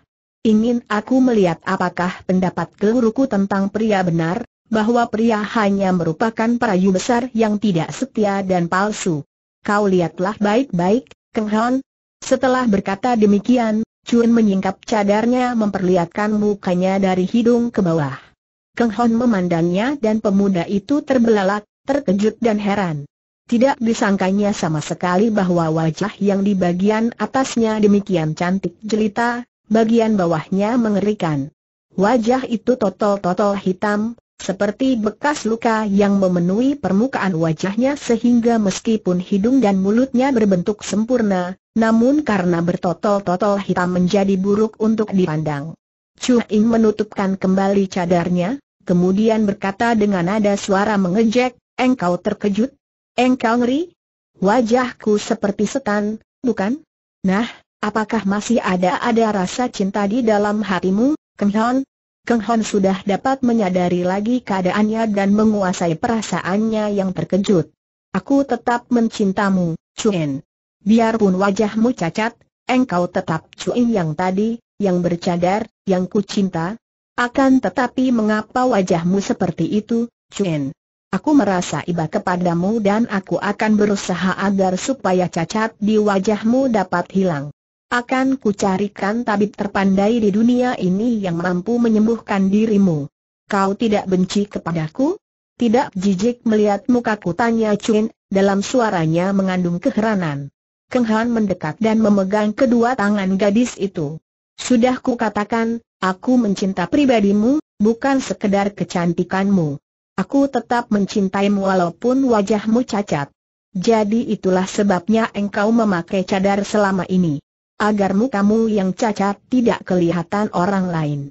Ingin aku melihat apakah pendapat keluruku tentang pria benar, bahwa pria hanya merupakan perayu besar yang tidak setia dan palsu. Kau lihatlah baik-baik, Keng Hon. Setelah berkata demikian, Chun menyingkap cadarnya memperlihatkan mukanya dari hidung ke bawah. Kang Hon memandangnya dan pemuda itu terbelalak, terkejut dan heran. Tidak disangkanya sama sekali bahwa wajah yang di bagian atasnya demikian cantik jelita, bagian bawahnya mengerikan. Wajah itu totol-totol hitam, seperti bekas luka yang memenuhi permukaan wajahnya sehingga meskipun hidung dan mulutnya berbentuk sempurna, namun karena bertotol-totol hitam menjadi buruk untuk dipandang. Chu Ing menutupkan kembali cadarnya, kemudian berkata dengan nada suara mengejek, engkau terkejut? Engkau ngeri? Wajahku seperti setan, bukan? Nah, apakah masih ada-ada rasa cinta di dalam hatimu, Keng Hon? Keng Hon sudah dapat menyadari lagi keadaannya dan menguasai perasaannya yang terkejut. Aku tetap mencintamu, Chuen. Biarpun wajahmu cacat, engkau tetap Chuen yang tadi, yang bercadar, yang ku cinta? Akan tetapi mengapa wajahmu seperti itu, Chuen? Aku merasa iba kepadamu dan aku akan berusaha agar supaya cacat di wajahmu dapat hilang. Akan kucarikan tabib terpandai di dunia ini yang mampu menyembuhkan dirimu. Kau tidak benci kepadaku? Tidak jijik melihat mukaku tanya Chuen, dalam suaranya mengandung keheranan. Keng Han mendekat dan memegang kedua tangan gadis itu. Sudah ku katakan, aku mencinta pribadimu, bukan sekedar kecantikanmu. Aku tetap mencintaimu walaupun wajahmu cacat. Jadi itulah sebabnya engkau memakai cadar selama ini. Agar mukamu yang cacat tidak kelihatan orang lain.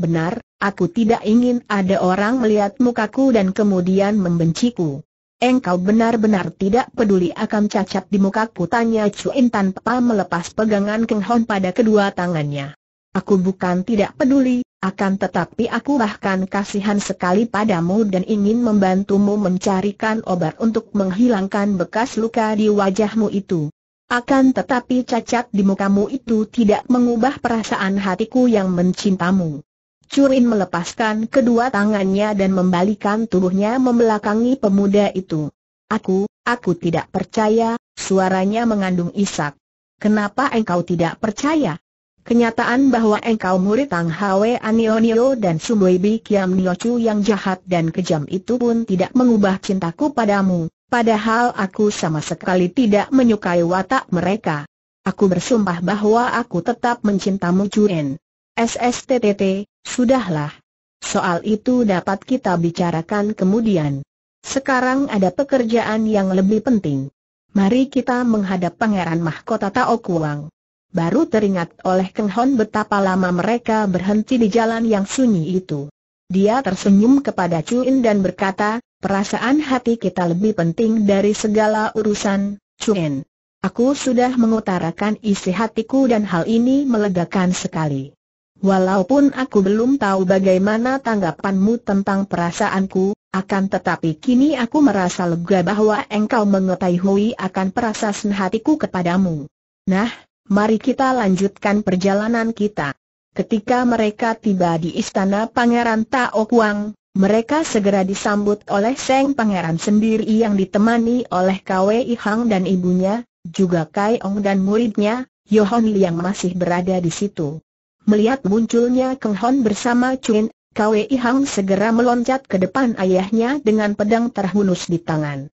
Benar, aku tidak ingin ada orang melihat mukaku dan kemudian membenciku. Engkau benar-benar tidak peduli akan cacat di muka mukaku tanya Chu Intan tanpa melepas pegangan Keng Hon pada kedua tangannya. Aku bukan tidak peduli, akan tetapi aku bahkan kasihan sekali padamu dan ingin membantumu mencarikan obat untuk menghilangkan bekas luka di wajahmu itu. Akan tetapi cacat di mukamu itu tidak mengubah perasaan hatiku yang mencintamu. Curin melepaskan kedua tangannya dan membalikan tubuhnya membelakangi pemuda itu. Aku, aku tidak percaya, suaranya mengandung isak. Kenapa engkau tidak percaya? Kenyataan bahwa engkau murid Tang Hwe Anionio dan Sumbui Bi Kiam Niochu yang jahat dan kejam itu pun tidak mengubah cintaku padamu, padahal aku sama sekali tidak menyukai watak mereka. Aku bersumpah bahwa aku tetap mencintamu Cuen. SSTTT, Sudahlah. Soal itu dapat kita bicarakan kemudian. Sekarang ada pekerjaan yang lebih penting. Mari kita menghadap Pangeran Mahkota Tao Baru teringat oleh Keng Hon betapa lama mereka berhenti di jalan yang sunyi itu. Dia tersenyum kepada In dan berkata, perasaan hati kita lebih penting dari segala urusan, In. Aku sudah mengutarakan isi hatiku dan hal ini melegakan sekali. Walaupun aku belum tahu bagaimana tanggapanmu tentang perasaanku, akan tetapi kini aku merasa lega bahwa engkau mengetahui akan perasaan hatiku kepadamu. Nah, mari kita lanjutkan perjalanan kita. Ketika mereka tiba di istana Pangeran Tao Kuang, mereka segera disambut oleh Seng Pangeran sendiri yang ditemani oleh Kwei Hang dan ibunya, juga Kai Ong dan muridnya, Yohon yang masih berada di situ. Melihat munculnya Keng Hon bersama Chuen, Kwei Hang segera meloncat ke depan ayahnya dengan pedang terhunus di tangan.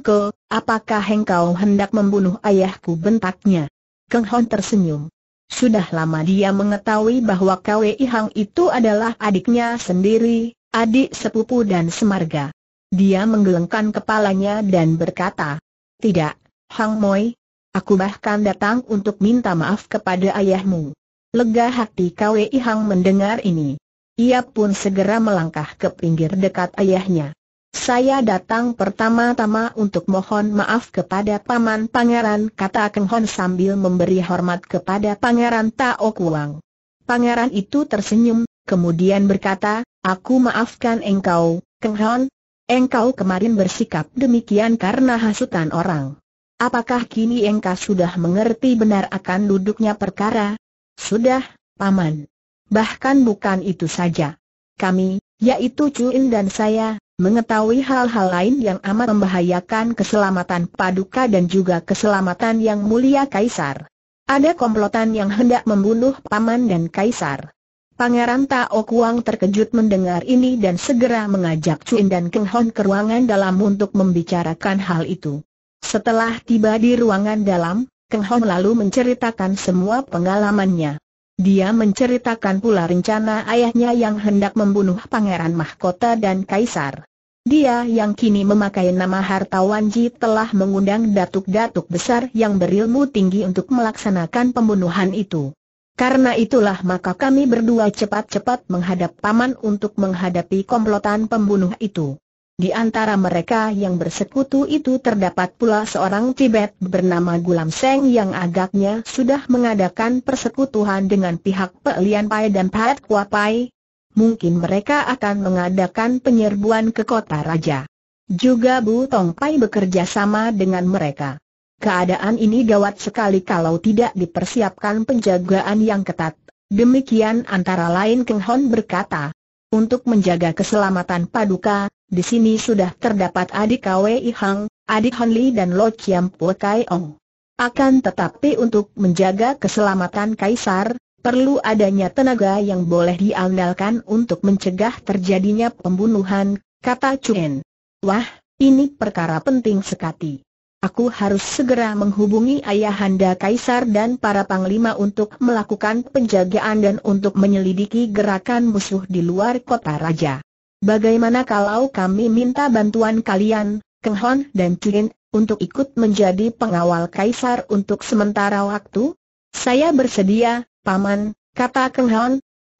Ke, apakah engkau hendak membunuh ayahku bentaknya? Keng Hon tersenyum. Sudah lama dia mengetahui bahwa Kwei Hang itu adalah adiknya sendiri, adik sepupu dan semarga. Dia menggelengkan kepalanya dan berkata, Tidak, Hang Moi, aku bahkan datang untuk minta maaf kepada ayahmu. Lega hati Kwe Hang mendengar ini. Ia pun segera melangkah ke pinggir dekat ayahnya. Saya datang pertama-tama untuk mohon maaf kepada Paman Pangeran kata Keng Hon sambil memberi hormat kepada Pangeran Tao Kuang. Pangeran itu tersenyum, kemudian berkata, aku maafkan engkau, Keng Hon. Engkau kemarin bersikap demikian karena hasutan orang. Apakah kini engkau sudah mengerti benar akan duduknya perkara? Sudah, Paman. Bahkan bukan itu saja. Kami, yaitu Cuin dan saya, mengetahui hal-hal lain yang amat membahayakan keselamatan Paduka dan juga keselamatan Yang Mulia Kaisar. Ada komplotan yang hendak membunuh Paman dan Kaisar. Pangeran Tao Kuang terkejut mendengar ini dan segera mengajak Cuin dan Keng Hon ke ruangan dalam untuk membicarakan hal itu. Setelah tiba di ruangan dalam, Keng Hong lalu menceritakan semua pengalamannya. Dia menceritakan pula rencana ayahnya yang hendak membunuh Pangeran Mahkota dan Kaisar. Dia yang kini memakai nama Hartawan Ji telah mengundang datuk-datuk besar yang berilmu tinggi untuk melaksanakan pembunuhan itu. Karena itulah maka kami berdua cepat-cepat menghadap paman untuk menghadapi komplotan pembunuh itu. Di antara mereka yang bersekutu itu terdapat pula seorang Tibet bernama Gulam Seng yang agaknya sudah mengadakan persekutuan dengan pihak Pe Lian Pai dan Pat Kua Pai. Mungkin mereka akan mengadakan penyerbuan ke kota raja. Juga Bu Tong Pai bekerja sama dengan mereka. Keadaan ini gawat sekali kalau tidak dipersiapkan penjagaan yang ketat. Demikian antara lain Keng Hon berkata untuk menjaga keselamatan Paduka, di sini sudah terdapat adik Kwe Hang, adik Honli Li dan Lo Chiam Pue Kai Ong. Akan tetapi untuk menjaga keselamatan Kaisar, perlu adanya tenaga yang boleh diandalkan untuk mencegah terjadinya pembunuhan, kata Chuen. Wah, ini perkara penting sekali. Aku harus segera menghubungi Ayahanda Kaisar dan para panglima untuk melakukan penjagaan dan untuk menyelidiki gerakan musuh di luar kota raja. Bagaimana kalau kami minta bantuan kalian, Keng Hon dan Chuin, untuk ikut menjadi pengawal Kaisar untuk sementara waktu? Saya bersedia, Paman, kata Keng Hon.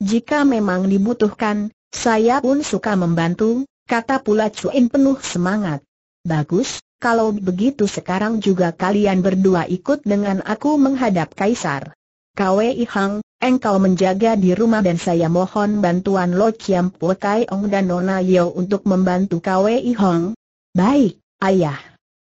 Jika memang dibutuhkan, saya pun suka membantu, kata pula Chuin penuh semangat. Bagus, kalau begitu sekarang juga kalian berdua ikut dengan aku menghadap Kaisar. Kwei Hang, engkau menjaga di rumah dan saya mohon bantuan Lo Chiam Po Tai Ong dan Nona Yeo untuk membantu Kwei Hang. Baik, ayah.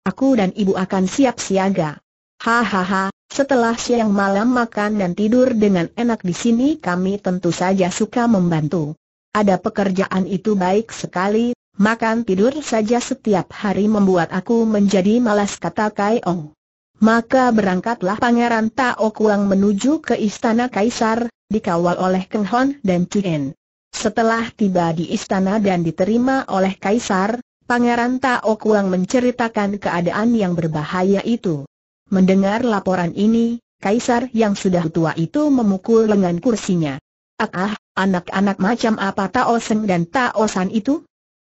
Aku dan ibu akan siap siaga. Hahaha, setelah siang malam makan dan tidur dengan enak di sini kami tentu saja suka membantu. Ada pekerjaan itu baik sekali, Makan tidur saja setiap hari membuat aku menjadi malas kata Kai Ong. Maka berangkatlah Pangeran Tao Kuang menuju ke Istana Kaisar, dikawal oleh Keng Hon dan Chuen. Setelah tiba di istana dan diterima oleh Kaisar, Pangeran Tao Kuang menceritakan keadaan yang berbahaya itu. Mendengar laporan ini, Kaisar yang sudah tua itu memukul lengan kursinya. Ah, ah anak-anak macam apa Tao Seng dan Tao San itu?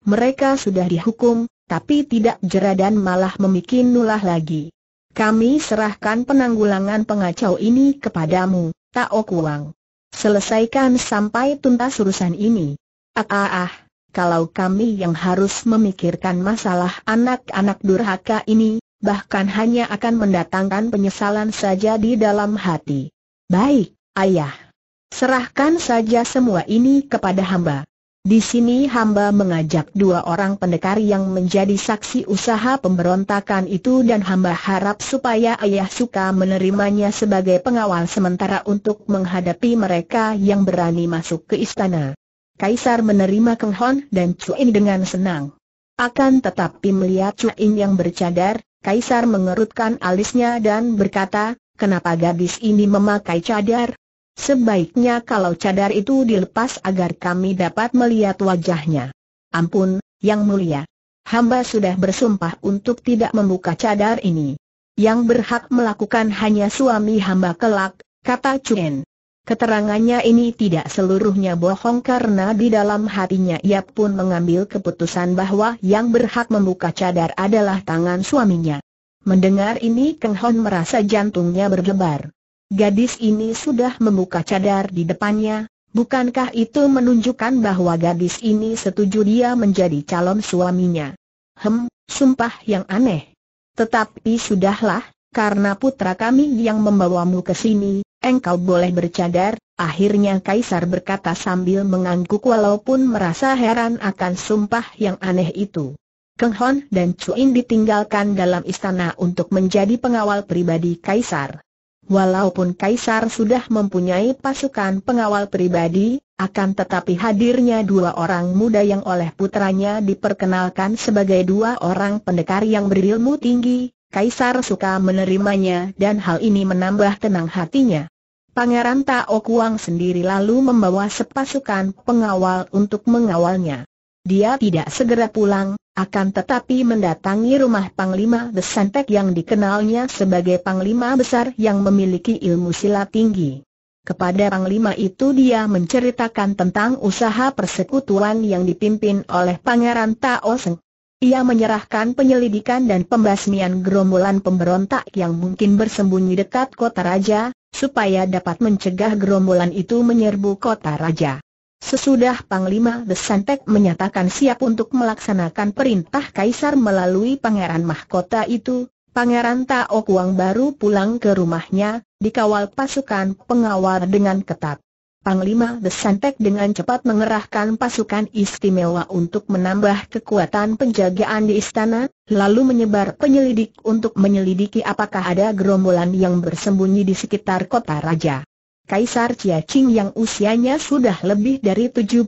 Mereka sudah dihukum, tapi tidak jera dan malah memikin nulah lagi. Kami serahkan penanggulangan pengacau ini kepadamu, Tao Kuang. Selesaikan sampai tuntas urusan ini. Ah ah ah, kalau kami yang harus memikirkan masalah anak-anak durhaka ini, bahkan hanya akan mendatangkan penyesalan saja di dalam hati. Baik, ayah. Serahkan saja semua ini kepada hamba. Di sini hamba mengajak dua orang pendekar yang menjadi saksi usaha pemberontakan itu dan hamba harap supaya Ayah Suka menerimanya sebagai pengawal sementara untuk menghadapi mereka yang berani masuk ke istana. Kaisar menerima Keng Hon dan Cuin dengan senang. Akan tetapi melihat Cuin yang bercadar, Kaisar mengerutkan alisnya dan berkata, kenapa gadis ini memakai cadar? Sebaiknya kalau cadar itu dilepas agar kami dapat melihat wajahnya. Ampun, Yang Mulia. Hamba sudah bersumpah untuk tidak membuka cadar ini. Yang berhak melakukan hanya suami hamba kelak, kata Chuen. Keterangannya ini tidak seluruhnya bohong karena di dalam hatinya ia pun mengambil keputusan bahwa yang berhak membuka cadar adalah tangan suaminya. Mendengar ini Keng Hon merasa jantungnya berdebar. Gadis ini sudah membuka cadar di depannya, bukankah itu menunjukkan bahwa gadis ini setuju dia menjadi calon suaminya? Hem, sumpah yang aneh. Tetapi sudahlah, karena putra kami yang membawamu ke sini, engkau boleh bercadar, akhirnya Kaisar berkata sambil mengangguk walaupun merasa heran akan sumpah yang aneh itu. Keng Hon dan Chuin ditinggalkan dalam istana untuk menjadi pengawal pribadi Kaisar. Walaupun Kaisar sudah mempunyai pasukan pengawal pribadi, akan tetapi hadirnya dua orang muda yang oleh putranya diperkenalkan sebagai dua orang pendekar yang berilmu tinggi, Kaisar suka menerimanya dan hal ini menambah tenang hatinya. Pangeran Tao Kuang sendiri lalu membawa sepasukan pengawal untuk mengawalnya. Dia tidak segera pulang, akan tetapi mendatangi rumah Panglima Besantek yang dikenalnya sebagai Panglima Besar yang memiliki ilmu silat tinggi. Kepada Panglima itu dia menceritakan tentang usaha persekutuan yang dipimpin oleh Pangeran Tao Seng. Ia menyerahkan penyelidikan dan pembasmian gerombolan pemberontak yang mungkin bersembunyi dekat kota raja, supaya dapat mencegah gerombolan itu menyerbu kota raja. Sesudah Panglima Besantek menyatakan siap untuk melaksanakan perintah Kaisar melalui Pangeran Mahkota itu, Pangeran Tao Kuang baru pulang ke rumahnya, dikawal pasukan pengawal dengan ketat. Panglima Besantek dengan cepat mengerahkan pasukan istimewa untuk menambah kekuatan penjagaan di istana, lalu menyebar penyelidik untuk menyelidiki apakah ada gerombolan yang bersembunyi di sekitar kota raja. Kaisar Ciacing yang usianya sudah lebih dari 75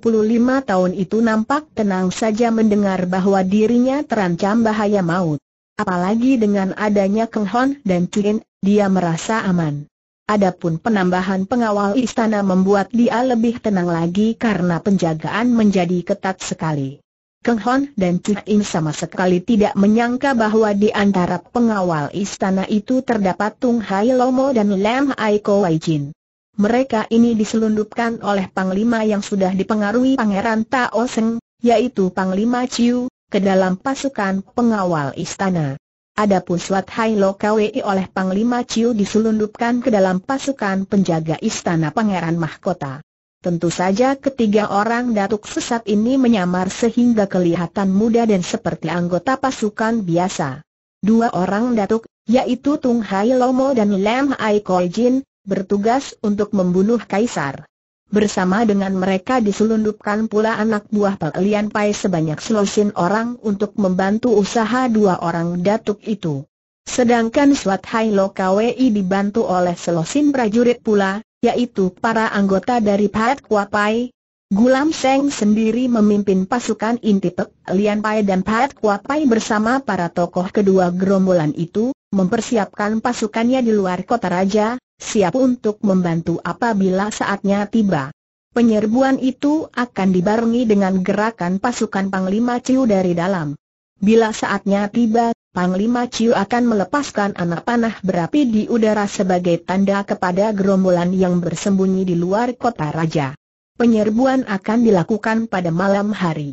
tahun itu nampak tenang saja mendengar bahwa dirinya terancam bahaya maut. Apalagi dengan adanya Keng Hon dan Chuen, dia merasa aman. Adapun penambahan pengawal istana membuat dia lebih tenang lagi karena penjagaan menjadi ketat sekali. Keng Hon dan Chuen sama sekali tidak menyangka bahwa di antara pengawal istana itu terdapat Tung Hai Lomo dan Lam Ai Jin mereka ini diselundupkan oleh Panglima yang sudah dipengaruhi Pangeran Tao Seng, yaitu Panglima Chiu, ke dalam pasukan pengawal istana. Adapun Swat Hai Lo Kwei oleh Panglima Chiu diselundupkan ke dalam pasukan penjaga istana Pangeran Mahkota. Tentu saja ketiga orang datuk sesat ini menyamar sehingga kelihatan muda dan seperti anggota pasukan biasa. Dua orang datuk, yaitu Tung Hai Lomo dan Lam Ai Koi Jin, bertugas untuk membunuh Kaisar. Bersama dengan mereka diselundupkan pula anak buah Pak Lian Pai sebanyak selusin orang untuk membantu usaha dua orang datuk itu. Sedangkan Swat Hai Lo dibantu oleh selusin prajurit pula, yaitu para anggota dari Pat Kuapai. Gulam Seng sendiri memimpin pasukan inti Pek Lian Pai dan Pat Kuapai bersama para tokoh kedua gerombolan itu, mempersiapkan pasukannya di luar kota raja, siap untuk membantu apabila saatnya tiba. Penyerbuan itu akan dibarengi dengan gerakan pasukan Panglima Ciu dari dalam. Bila saatnya tiba, Panglima Ciu akan melepaskan anak panah berapi di udara sebagai tanda kepada gerombolan yang bersembunyi di luar kota raja. Penyerbuan akan dilakukan pada malam hari.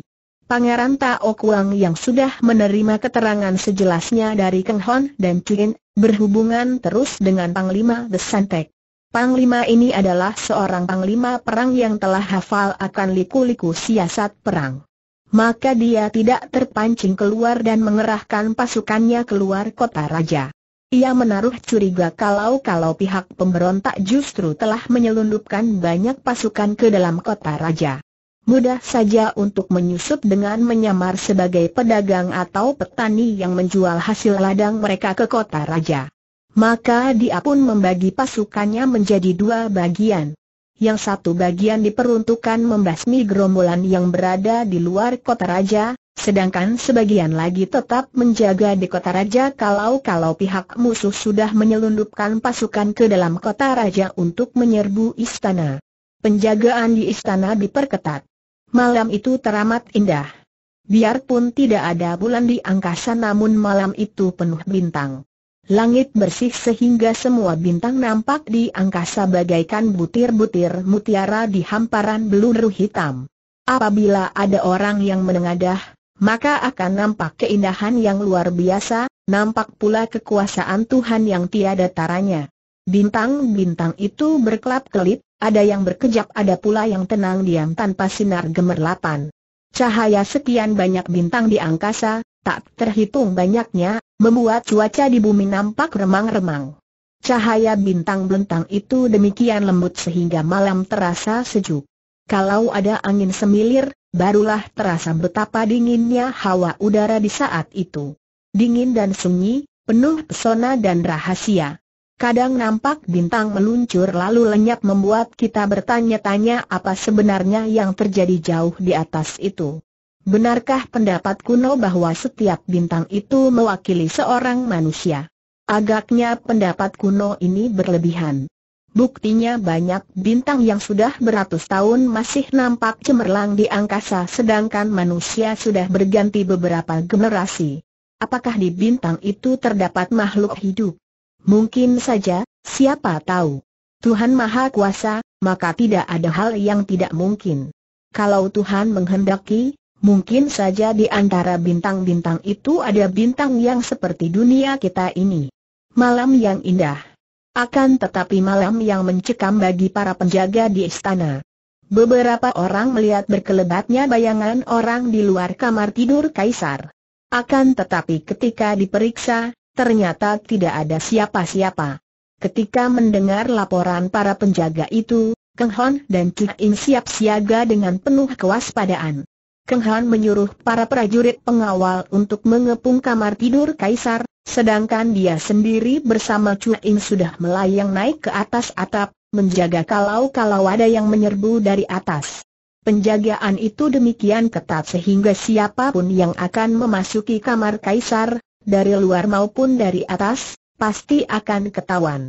Pangeran Tao Kuang yang sudah menerima keterangan sejelasnya dari Keng Hon dan Chuin, berhubungan terus dengan Panglima The Santek. Panglima ini adalah seorang panglima perang yang telah hafal akan liku-liku siasat perang. Maka dia tidak terpancing keluar dan mengerahkan pasukannya keluar kota raja. Ia menaruh curiga kalau-kalau pihak pemberontak justru telah menyelundupkan banyak pasukan ke dalam kota raja mudah saja untuk menyusup dengan menyamar sebagai pedagang atau petani yang menjual hasil ladang mereka ke kota raja. Maka dia pun membagi pasukannya menjadi dua bagian. Yang satu bagian diperuntukkan membasmi gerombolan yang berada di luar kota raja, sedangkan sebagian lagi tetap menjaga di kota raja kalau-kalau pihak musuh sudah menyelundupkan pasukan ke dalam kota raja untuk menyerbu istana. Penjagaan di istana diperketat. Malam itu teramat indah. Biarpun tidak ada bulan di angkasa namun malam itu penuh bintang. Langit bersih sehingga semua bintang nampak di angkasa bagaikan butir-butir mutiara di hamparan beluru hitam. Apabila ada orang yang menengadah, maka akan nampak keindahan yang luar biasa, nampak pula kekuasaan Tuhan yang tiada taranya. Bintang-bintang itu berkelap-kelip, ada yang berkejap ada pula yang tenang diam tanpa sinar gemerlapan. Cahaya sekian banyak bintang di angkasa, tak terhitung banyaknya, membuat cuaca di bumi nampak remang-remang. Cahaya bintang bentang itu demikian lembut sehingga malam terasa sejuk. Kalau ada angin semilir, barulah terasa betapa dinginnya hawa udara di saat itu. Dingin dan sunyi, penuh pesona dan rahasia. Kadang nampak bintang meluncur lalu lenyap membuat kita bertanya-tanya apa sebenarnya yang terjadi jauh di atas itu. Benarkah pendapat kuno bahwa setiap bintang itu mewakili seorang manusia? Agaknya pendapat kuno ini berlebihan. Buktinya banyak bintang yang sudah beratus tahun masih nampak cemerlang di angkasa sedangkan manusia sudah berganti beberapa generasi. Apakah di bintang itu terdapat makhluk hidup? Mungkin saja, siapa tahu. Tuhan Maha Kuasa, maka tidak ada hal yang tidak mungkin. Kalau Tuhan menghendaki, mungkin saja di antara bintang-bintang itu ada bintang yang seperti dunia kita ini. Malam yang indah. Akan tetapi malam yang mencekam bagi para penjaga di istana. Beberapa orang melihat berkelebatnya bayangan orang di luar kamar tidur kaisar. Akan tetapi ketika diperiksa, ternyata tidak ada siapa-siapa. Ketika mendengar laporan para penjaga itu, Keng Hon dan Cik In siap siaga dengan penuh kewaspadaan. Keng Han menyuruh para prajurit pengawal untuk mengepung kamar tidur kaisar, sedangkan dia sendiri bersama Cui In sudah melayang naik ke atas atap, menjaga kalau-kalau ada yang menyerbu dari atas. Penjagaan itu demikian ketat sehingga siapapun yang akan memasuki kamar kaisar, dari luar maupun dari atas, pasti akan ketahuan.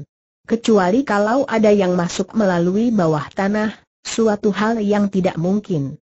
Kecuali kalau ada yang masuk melalui bawah tanah, suatu hal yang tidak mungkin.